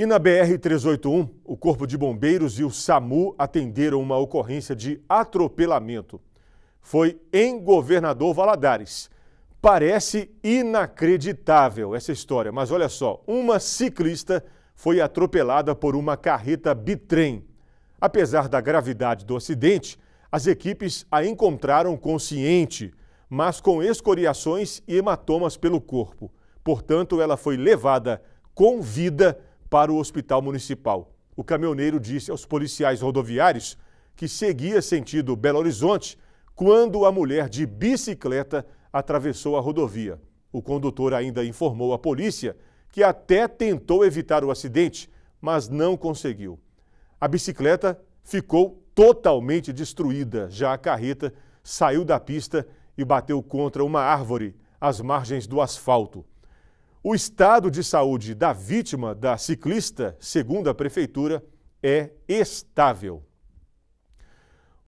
E na BR-381, o Corpo de Bombeiros e o SAMU atenderam uma ocorrência de atropelamento. Foi em Governador Valadares. Parece inacreditável essa história, mas olha só: uma ciclista foi atropelada por uma carreta bitrem. Apesar da gravidade do acidente, as equipes a encontraram consciente, mas com escoriações e hematomas pelo corpo. Portanto, ela foi levada com vida para o hospital municipal. O caminhoneiro disse aos policiais rodoviários que seguia sentido Belo Horizonte quando a mulher de bicicleta atravessou a rodovia. O condutor ainda informou a polícia que até tentou evitar o acidente, mas não conseguiu. A bicicleta ficou totalmente destruída, já a carreta saiu da pista e bateu contra uma árvore às margens do asfalto. O estado de saúde da vítima da ciclista, segundo a prefeitura, é estável.